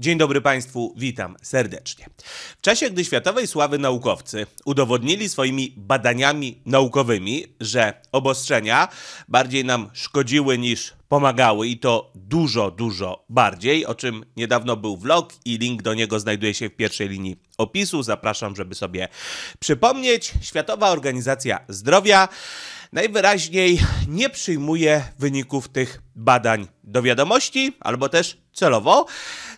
Dzień dobry Państwu, witam serdecznie. W czasie, gdy światowej sławy naukowcy udowodnili swoimi badaniami naukowymi, że obostrzenia bardziej nam szkodziły niż pomagały i to dużo, dużo bardziej, o czym niedawno był vlog i link do niego znajduje się w pierwszej linii opisu. Zapraszam, żeby sobie przypomnieć. Światowa Organizacja Zdrowia najwyraźniej nie przyjmuje wyników tych badań do wiadomości, albo też celowo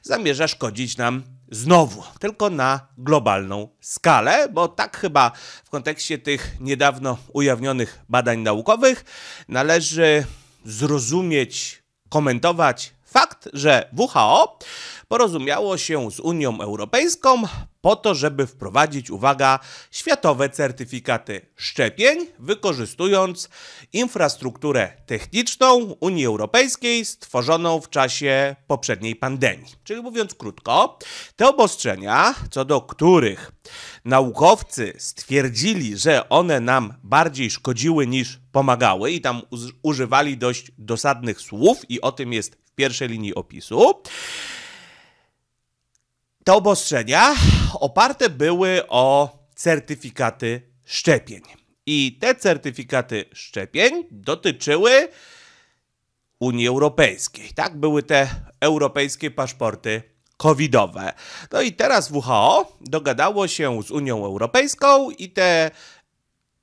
zamierza szkodzić nam znowu, tylko na globalną skalę, bo tak chyba w kontekście tych niedawno ujawnionych badań naukowych należy zrozumieć, komentować, Fakt, że WHO porozumiało się z Unią Europejską po to, żeby wprowadzić, uwaga, światowe certyfikaty szczepień, wykorzystując infrastrukturę techniczną Unii Europejskiej stworzoną w czasie poprzedniej pandemii. Czyli mówiąc krótko, te obostrzenia, co do których naukowcy stwierdzili, że one nam bardziej szkodziły niż pomagały i tam używali dość dosadnych słów i o tym jest pierwszej linii opisu. Te obostrzenia oparte były o certyfikaty szczepień. I te certyfikaty szczepień dotyczyły Unii Europejskiej. Tak były te europejskie paszporty covidowe. No i teraz WHO dogadało się z Unią Europejską i te,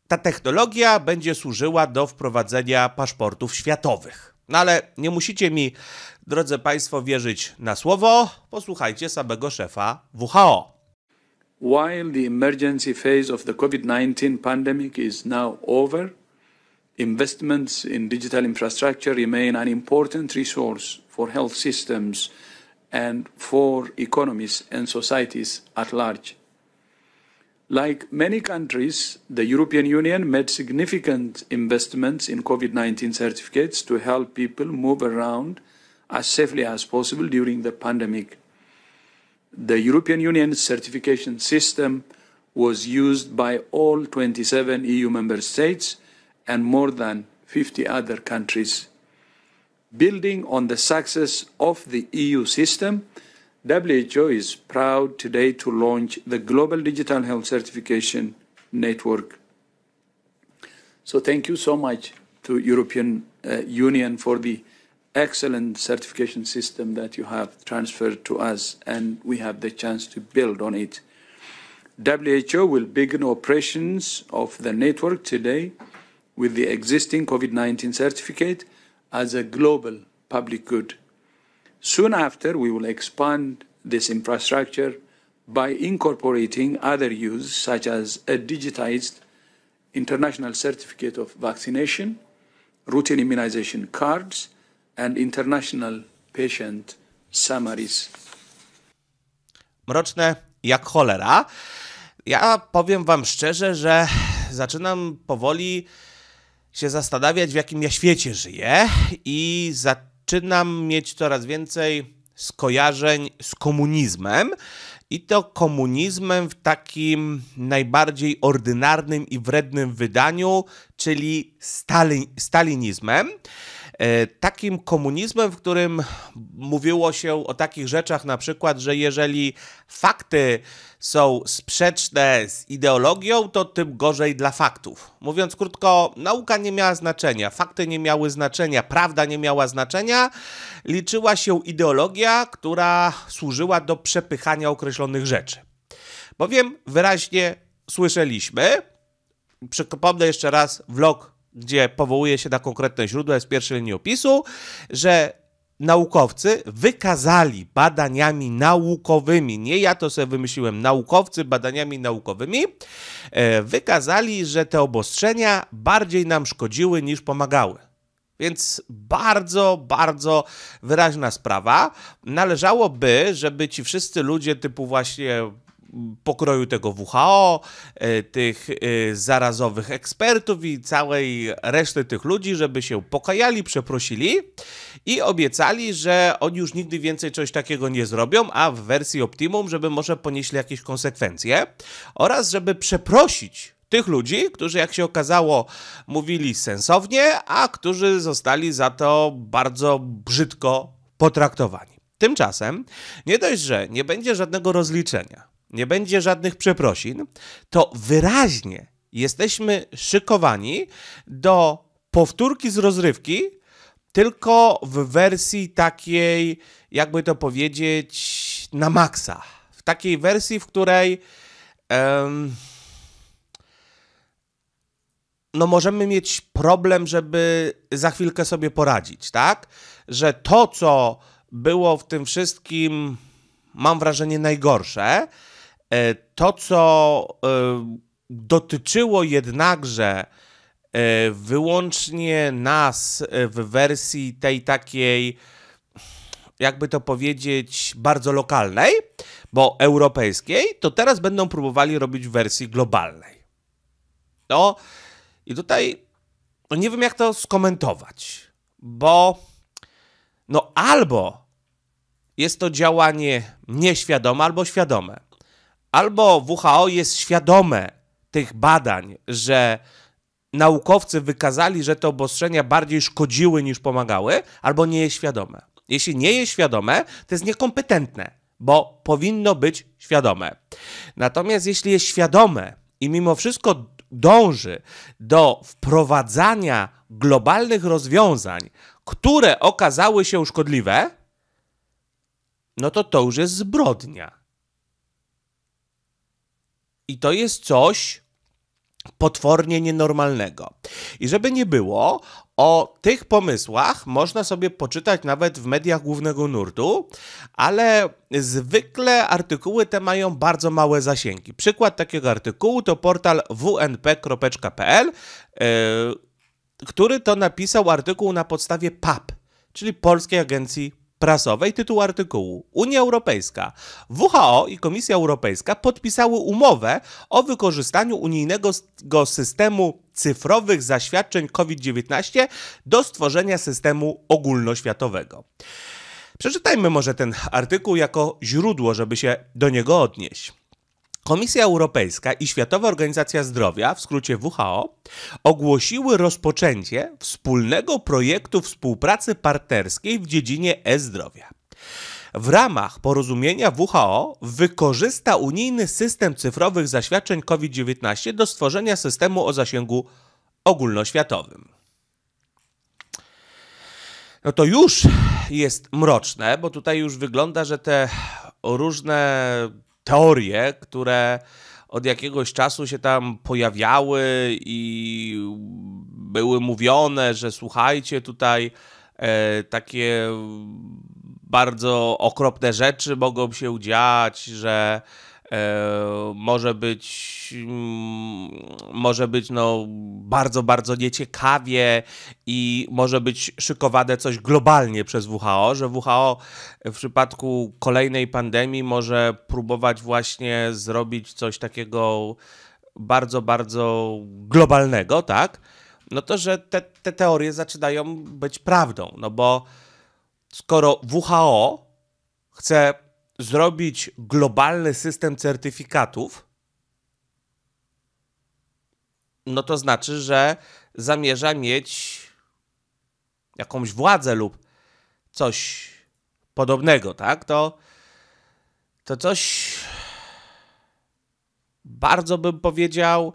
ta technologia będzie służyła do wprowadzenia paszportów światowych. No ale nie musicie mi, drodzy Państwo, wierzyć na słowo. Posłuchajcie samego szefa WHO. While the emergency phase of the COVID-19 pandemic is now over, investments in digital infrastructure remain an important resource for health systems and for economies and societies at large. Like many countries, the European Union made significant investments in COVID 19 certificates to help people move around as safely as possible during the pandemic. The European Union certification system was used by all 27 EU member states and more than 50 other countries. Building on the success of the EU system, WHO is proud today to launch the Global Digital Health Certification Network. So thank you so much to European uh, Union for the excellent certification system that you have transferred to us and we have the chance to build on it. WHO will begin operations of the network today with the existing COVID-19 certificate as a global public good Soon after, we will expand this infrastructure by incorporating other uses, such as a digitized international certificate of vaccination, routine immunization cards, and international patient summaries. Mroczne jak cholera. Ja powiem Wam szczerze, że zaczynam powoli się zastanawiać, w jakim ja świecie żyję i za zaczynam mieć coraz więcej skojarzeń z komunizmem. I to komunizmem w takim najbardziej ordynarnym i wrednym wydaniu, czyli stali stalinizmem. E, takim komunizmem, w którym mówiło się o takich rzeczach, na przykład, że jeżeli fakty są sprzeczne z ideologią, to tym gorzej dla faktów. Mówiąc krótko, nauka nie miała znaczenia, fakty nie miały znaczenia, prawda nie miała znaczenia, liczyła się ideologia, która służyła do przepychania określonych rzeczy. Bowiem wyraźnie słyszeliśmy, przypomnę jeszcze raz vlog gdzie powołuje się na konkretne źródła, jest pierwszy, pierwszej linii opisu, że naukowcy wykazali badaniami naukowymi, nie ja to sobie wymyśliłem, naukowcy badaniami naukowymi, e, wykazali, że te obostrzenia bardziej nam szkodziły niż pomagały. Więc bardzo, bardzo wyraźna sprawa. Należałoby, żeby ci wszyscy ludzie, typu właśnie pokroju tego WHO, e, tych e, zarazowych ekspertów i całej reszty tych ludzi, żeby się pokajali, przeprosili i obiecali, że oni już nigdy więcej coś takiego nie zrobią, a w wersji Optimum, żeby może ponieśli jakieś konsekwencje oraz żeby przeprosić tych ludzi, którzy jak się okazało mówili sensownie, a którzy zostali za to bardzo brzydko potraktowani. Tymczasem nie dość, że nie będzie żadnego rozliczenia, nie będzie żadnych przeprosin, to wyraźnie jesteśmy szykowani do powtórki z rozrywki, tylko w wersji takiej, jakby to powiedzieć, na maksa. W takiej wersji, w której. Um, no możemy mieć problem, żeby za chwilkę sobie poradzić, tak? Że to, co było w tym wszystkim, mam wrażenie, najgorsze, E, to, co e, dotyczyło jednakże e, wyłącznie nas w wersji tej takiej, jakby to powiedzieć, bardzo lokalnej, bo europejskiej, to teraz będą próbowali robić w wersji globalnej. No i tutaj no nie wiem, jak to skomentować, bo no albo jest to działanie nieświadome, albo świadome albo WHO jest świadome tych badań, że naukowcy wykazali, że te obostrzenia bardziej szkodziły niż pomagały, albo nie jest świadome. Jeśli nie jest świadome, to jest niekompetentne, bo powinno być świadome. Natomiast jeśli jest świadome i mimo wszystko dąży do wprowadzania globalnych rozwiązań, które okazały się szkodliwe, no to to już jest zbrodnia. I to jest coś potwornie nienormalnego. I żeby nie było, o tych pomysłach można sobie poczytać nawet w mediach głównego nurtu, ale zwykle artykuły te mają bardzo małe zasięgi. Przykład takiego artykułu to portal wnp.pl, yy, który to napisał artykuł na podstawie PAP, czyli Polskiej Agencji prasowej tytuł artykułu Unia Europejska, WHO i Komisja Europejska podpisały umowę o wykorzystaniu unijnego systemu cyfrowych zaświadczeń COVID-19 do stworzenia systemu ogólnoświatowego. Przeczytajmy może ten artykuł jako źródło, żeby się do niego odnieść. Komisja Europejska i Światowa Organizacja Zdrowia, w skrócie WHO, ogłosiły rozpoczęcie wspólnego projektu współpracy partnerskiej w dziedzinie e-zdrowia. W ramach porozumienia WHO wykorzysta unijny system cyfrowych zaświadczeń COVID-19 do stworzenia systemu o zasięgu ogólnoświatowym. No to już jest mroczne, bo tutaj już wygląda, że te różne teorie, które od jakiegoś czasu się tam pojawiały i były mówione, że słuchajcie, tutaj e, takie bardzo okropne rzeczy mogą się dziać, że E, może być, mm, może być no, bardzo, bardzo nieciekawie i może być szykowane coś globalnie przez WHO, że WHO w przypadku kolejnej pandemii może próbować właśnie zrobić coś takiego bardzo, bardzo globalnego, tak? No to, że te, te teorie zaczynają być prawdą, no bo skoro WHO chce zrobić globalny system certyfikatów, no to znaczy, że zamierza mieć jakąś władzę lub coś podobnego, tak? To, to coś bardzo bym powiedział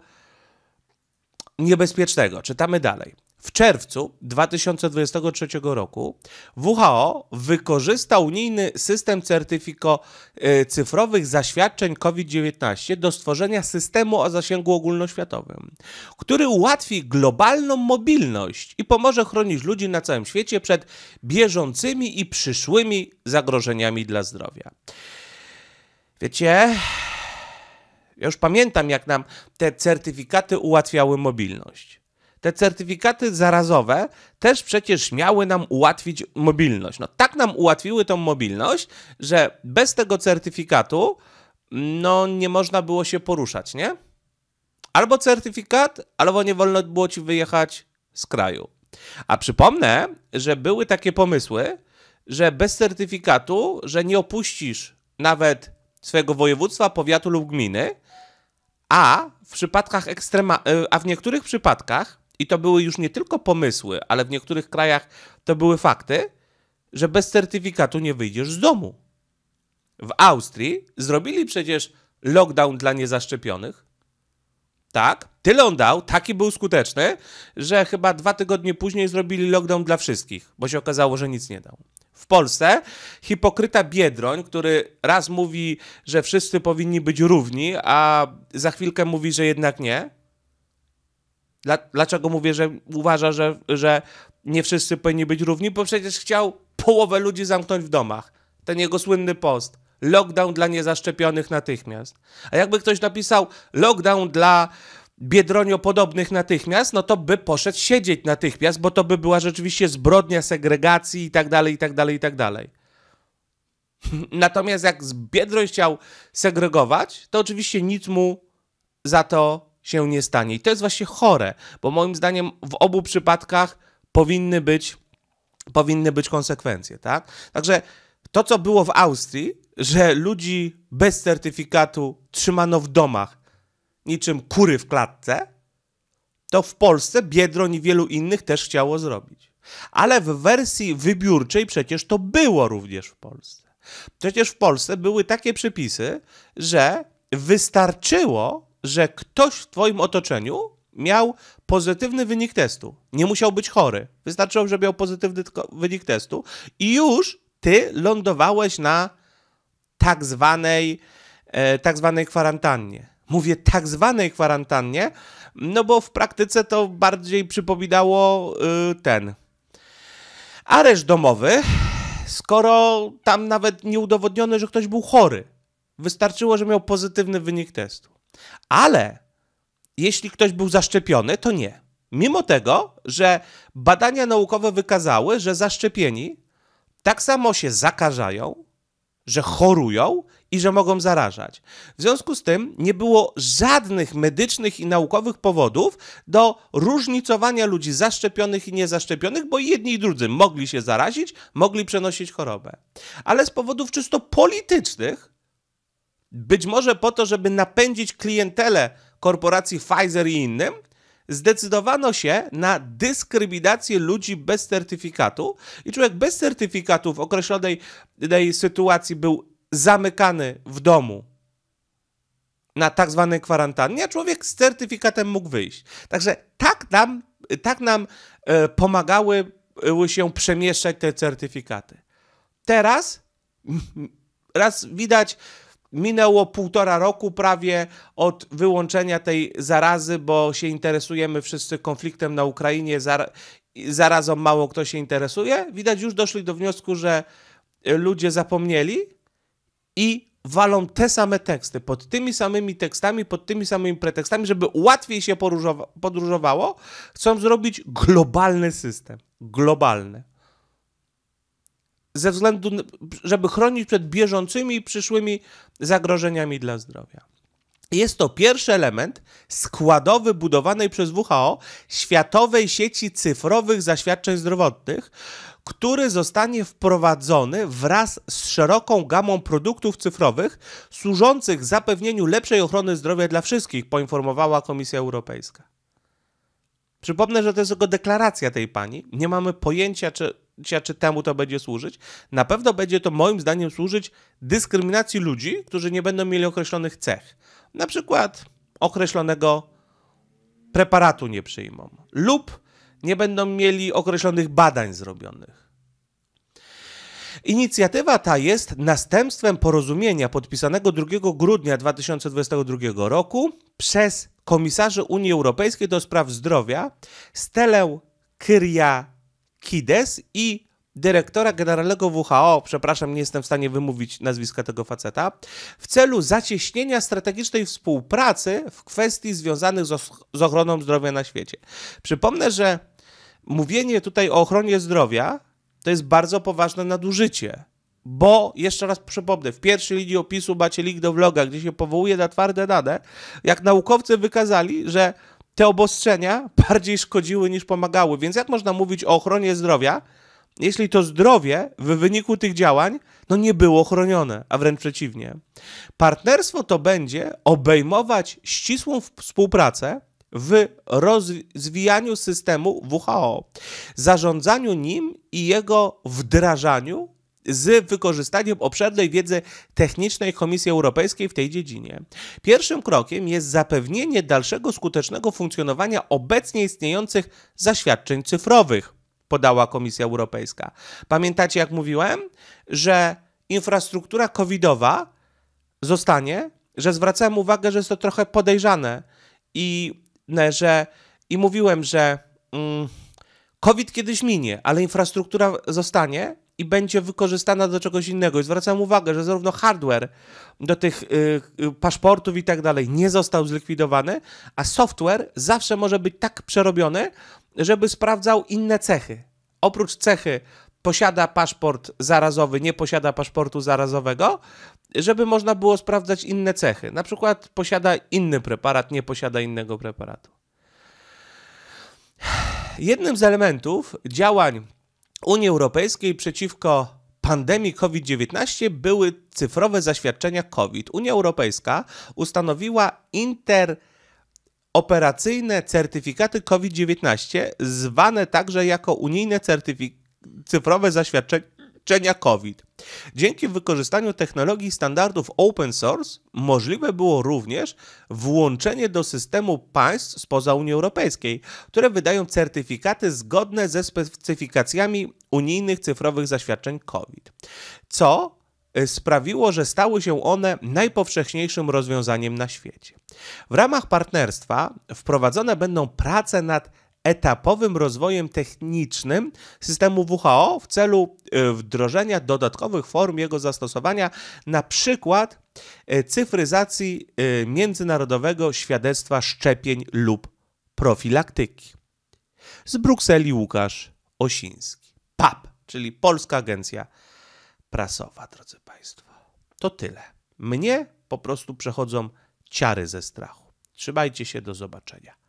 niebezpiecznego. Czytamy dalej. W czerwcu 2023 roku WHO wykorzysta unijny system certyfiko e, cyfrowych zaświadczeń COVID-19 do stworzenia systemu o zasięgu ogólnoświatowym, który ułatwi globalną mobilność i pomoże chronić ludzi na całym świecie przed bieżącymi i przyszłymi zagrożeniami dla zdrowia. Wiecie, ja już pamiętam, jak nam te certyfikaty ułatwiały mobilność te certyfikaty zarazowe też przecież miały nam ułatwić mobilność. No tak nam ułatwiły tą mobilność, że bez tego certyfikatu no nie można było się poruszać, nie? Albo certyfikat, albo nie wolno było ci wyjechać z kraju. A przypomnę, że były takie pomysły, że bez certyfikatu, że nie opuścisz nawet swojego województwa, powiatu lub gminy, a w przypadkach ekstrema, e, a w niektórych przypadkach i to były już nie tylko pomysły, ale w niektórych krajach to były fakty, że bez certyfikatu nie wyjdziesz z domu. W Austrii zrobili przecież lockdown dla niezaszczepionych. Tak, tyle on dał, taki był skuteczny, że chyba dwa tygodnie później zrobili lockdown dla wszystkich, bo się okazało, że nic nie dał. W Polsce hipokryta Biedroń, który raz mówi, że wszyscy powinni być równi, a za chwilkę mówi, że jednak nie, dla, dlaczego mówię, że uważa, że, że nie wszyscy powinni być równi? Bo przecież chciał połowę ludzi zamknąć w domach. Ten jego słynny post. Lockdown dla niezaszczepionych natychmiast. A jakby ktoś napisał lockdown dla biedroniopodobnych natychmiast, no to by poszedł siedzieć natychmiast, bo to by była rzeczywiście zbrodnia segregacji i tak dalej, i tak dalej, i tak dalej. Natomiast jak z Biedroń chciał segregować, to oczywiście nic mu za to się nie stanie. I to jest właśnie chore, bo moim zdaniem w obu przypadkach powinny być, powinny być konsekwencje, tak? Także to, co było w Austrii, że ludzi bez certyfikatu trzymano w domach niczym kury w klatce, to w Polsce Biedroń i wielu innych też chciało zrobić. Ale w wersji wybiórczej przecież to było również w Polsce. Przecież w Polsce były takie przepisy, że wystarczyło że ktoś w Twoim otoczeniu miał pozytywny wynik testu. Nie musiał być chory. Wystarczyło, że miał pozytywny wynik testu i już Ty lądowałeś na tak zwanej, e, tak zwanej kwarantannie. Mówię tak zwanej kwarantannie, no bo w praktyce to bardziej przypominało y, ten areszt domowy, skoro tam nawet nie udowodniono, że ktoś był chory. Wystarczyło, że miał pozytywny wynik testu. Ale jeśli ktoś był zaszczepiony, to nie. Mimo tego, że badania naukowe wykazały, że zaszczepieni tak samo się zakażają, że chorują i że mogą zarażać. W związku z tym nie było żadnych medycznych i naukowych powodów do różnicowania ludzi zaszczepionych i niezaszczepionych, bo jedni i drudzy mogli się zarazić, mogli przenosić chorobę. Ale z powodów czysto politycznych być może po to, żeby napędzić klientelę korporacji Pfizer i innym, zdecydowano się na dyskryminację ludzi bez certyfikatu i człowiek bez certyfikatu w określonej tej sytuacji był zamykany w domu na tak zwanej kwarantannie, a człowiek z certyfikatem mógł wyjść. Także tak nam, tak nam e, pomagały y, się przemieszczać te certyfikaty. Teraz raz widać Minęło półtora roku prawie od wyłączenia tej zarazy, bo się interesujemy wszyscy konfliktem na Ukrainie, zar zarazą mało kto się interesuje. Widać, już doszli do wniosku, że ludzie zapomnieli i walą te same teksty, pod tymi samymi tekstami, pod tymi samymi pretekstami, żeby łatwiej się podróżowało. Chcą zrobić globalny system. Globalny ze względu, żeby chronić przed bieżącymi i przyszłymi zagrożeniami dla zdrowia. Jest to pierwszy element składowy budowanej przez WHO światowej sieci cyfrowych zaświadczeń zdrowotnych, który zostanie wprowadzony wraz z szeroką gamą produktów cyfrowych służących zapewnieniu lepszej ochrony zdrowia dla wszystkich, poinformowała Komisja Europejska. Przypomnę, że to jest tylko deklaracja tej pani. Nie mamy pojęcia, czy, czy temu to będzie służyć. Na pewno będzie to moim zdaniem służyć dyskryminacji ludzi, którzy nie będą mieli określonych cech. Na przykład określonego preparatu nie przyjmą lub nie będą mieli określonych badań zrobionych. Inicjatywa ta jest następstwem porozumienia podpisanego 2 grudnia 2022 roku przez komisarzy Unii Europejskiej do spraw zdrowia Stelę Kyriakides i dyrektora generalnego WHO, przepraszam, nie jestem w stanie wymówić nazwiska tego faceta, w celu zacieśnienia strategicznej współpracy w kwestii związanych z ochroną zdrowia na świecie. Przypomnę, że mówienie tutaj o ochronie zdrowia to jest bardzo poważne nadużycie bo, jeszcze raz przypomnę, w pierwszej linii opisu macie link do vloga, gdzie się powołuje na twarde dane, jak naukowcy wykazali, że te obostrzenia bardziej szkodziły niż pomagały. Więc jak można mówić o ochronie zdrowia, jeśli to zdrowie w wyniku tych działań no nie było chronione, a wręcz przeciwnie. Partnerstwo to będzie obejmować ścisłą współpracę w rozwijaniu systemu WHO, zarządzaniu nim i jego wdrażaniu z wykorzystaniem obszernej wiedzy technicznej Komisji Europejskiej w tej dziedzinie. Pierwszym krokiem jest zapewnienie dalszego skutecznego funkcjonowania obecnie istniejących zaświadczeń cyfrowych, podała Komisja Europejska. Pamiętacie, jak mówiłem, że infrastruktura covidowa zostanie, że zwracałem uwagę, że jest to trochę podejrzane i, że, i mówiłem, że mm, COVID kiedyś minie, ale infrastruktura zostanie i będzie wykorzystana do czegoś innego. I zwracam uwagę, że zarówno hardware do tych y, y, paszportów i tak dalej nie został zlikwidowany, a software zawsze może być tak przerobiony, żeby sprawdzał inne cechy. Oprócz cechy posiada paszport zarazowy, nie posiada paszportu zarazowego, żeby można było sprawdzać inne cechy. Na przykład posiada inny preparat, nie posiada innego preparatu. Jednym z elementów działań Unii Europejskiej przeciwko pandemii COVID-19 były cyfrowe zaświadczenia COVID. Unia Europejska ustanowiła inter operacyjne certyfikaty COVID-19, zwane także jako unijne certyfik- cyfrowe zaświadczenia leczenia COVID. Dzięki wykorzystaniu technologii standardów open source możliwe było również włączenie do systemu państw spoza Unii Europejskiej, które wydają certyfikaty zgodne ze specyfikacjami unijnych cyfrowych zaświadczeń COVID, co y, sprawiło, że stały się one najpowszechniejszym rozwiązaniem na świecie. W ramach partnerstwa wprowadzone będą prace nad etapowym rozwojem technicznym systemu WHO w celu y, wdrożenia dodatkowych form jego zastosowania, na przykład y, cyfryzacji y, międzynarodowego świadectwa szczepień lub profilaktyki. Z Brukseli Łukasz Osiński. PAP, czyli Polska Agencja Prasowa, drodzy Państwo. To tyle. Mnie po prostu przechodzą ciary ze strachu. Trzymajcie się, do zobaczenia.